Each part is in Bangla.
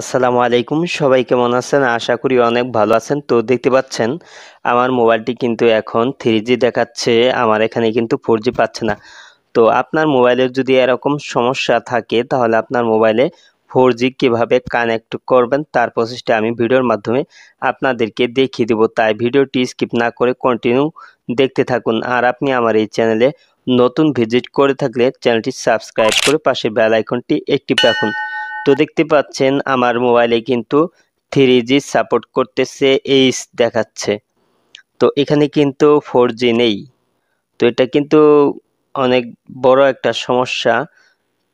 আসসালামু আলাইকুম সবাই কেমন আছেন আশা করি অনেক ভালো আছেন তো দেখতে পাচ্ছেন আমার মোবাইলটি কিন্তু এখন থ্রি দেখাচ্ছে আমার এখানে কিন্তু ফোর পাচ্ছে না তো আপনার মোবাইলের যদি এরকম সমস্যা থাকে তাহলে আপনার মোবাইলে ফোর জি কীভাবে কানেক্ট করবেন তার প্রসেসটা আমি ভিডিওর মাধ্যমে আপনাদেরকে দেখিয়ে দেবো তাই ভিডিওটি স্কিপ না করে কন্টিনিউ দেখতে থাকুন আর আপনি আমার এই চ্যানেলে নতুন ভিজিট করে থাকলে চ্যানেলটি সাবস্ক্রাইব করে পাশে বেল আইকনটি অ্যাক্টিভ রাখুন তো দেখতে পাচ্ছেন আমার মোবাইলে কিন্তু থ্রি জি সাপোর্ট করতেছে এইচ দেখাচ্ছে তো এখানে কিন্তু ফোর জি নেই তো এটা কিন্তু অনেক বড় একটা সমস্যা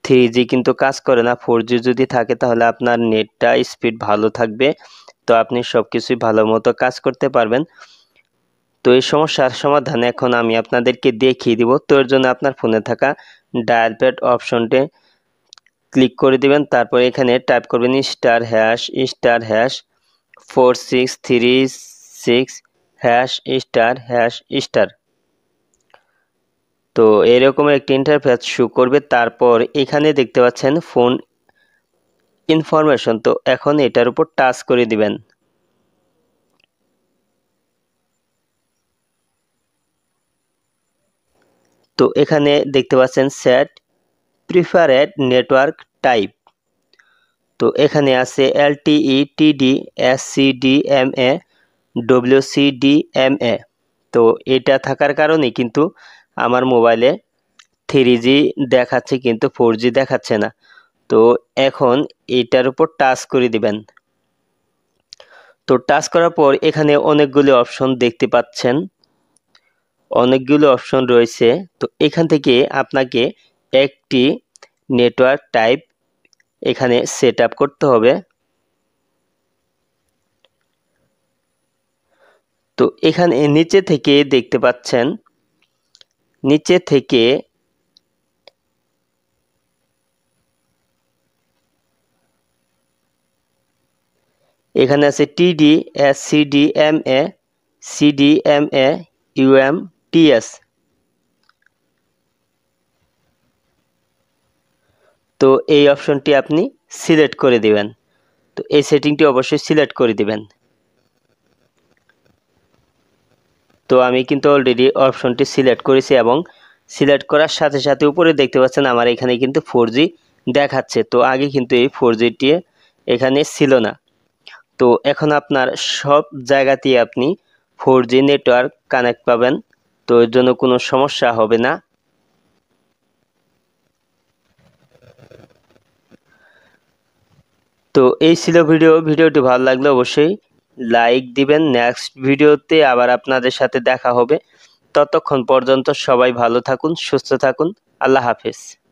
থ্রি জি কিন্তু কাজ করে না ফোর জি যদি থাকে তাহলে আপনার নেটটা স্পিড ভালো থাকবে তো আপনি সব কিছুই ভালো মতো কাজ করতে পারবেন তো এই সমস্যার সমাধানে এখন আমি আপনাদেরকে দেখিয়ে দিব তো এর জন্য আপনার ফোনে থাকা ডায়াল প্যাড অপশনটি ক্লিক করে দিবেন তারপর এখানে টাইপ করবেন star hash star hash four six three six hash star hash star তো এরকম একটি ইন্টারফেস শু করবে তারপর এখানে দেখতে পাচ্ছেন ফোন ইনফরমেশন তো এখন এটার উপর টাচ করে দিবেন তো এখানে দেখতে পাচ্ছেন স্যাট প্রিফারেড নেটওয়ার্ক টাইপ তো এখানে আছে এলটিই টিডি এম এ তো এটা থাকার কারণে কিন্তু আমার মোবাইলে থ্রি জি দেখাচ্ছে কিন্তু ফোর জি দেখাচ্ছে না তো এখন এটার উপর টাচ করে দিবেন তো টাচ করার পর এখানে অনেকগুলি অপশন দেখতে পাচ্ছেন অনেকগুলো অপশন রয়েছে তো এখান থেকে আপনাকে একটি নেটওয়ার্ক টাইপ এখানে সেট করতে হবে তো এখানে নিচে থেকে দেখতে পাচ্ছেন নিচে থেকে এখানে আছে TD S M A CDMA CDMA UM TS তো এই অপশনটি আপনি সিলেক্ট করে দিবেন তো এই সেটিংটি অবশ্যই সিলেক্ট করে দিবেন তো আমি কিন্তু অলরেডি অপশনটি সিলেক্ট করেছি এবং সিলেক্ট করার সাথে সাথে উপরে দেখতে পাচ্ছেন আমার এখানে কিন্তু ফোর দেখাচ্ছে তো আগে কিন্তু এই ফোর জিটি এখানে ছিল না তো এখন আপনার সব জায়গাতেই আপনি ফোর জি নেটওয়ার্ক কানেক্ট পাবেন তো এর জন্য কোনো সমস্যা হবে না তো এই ছিল ভিডিও ভিডিওটি ভালো লাগলে অবশ্যই লাইক দিবেন নেক্সট ভিডিওতে আবার আপনাদের সাথে দেখা হবে ততক্ষণ পর্যন্ত সবাই ভালো থাকুন সুস্থ থাকুন আল্লাহ হাফিজ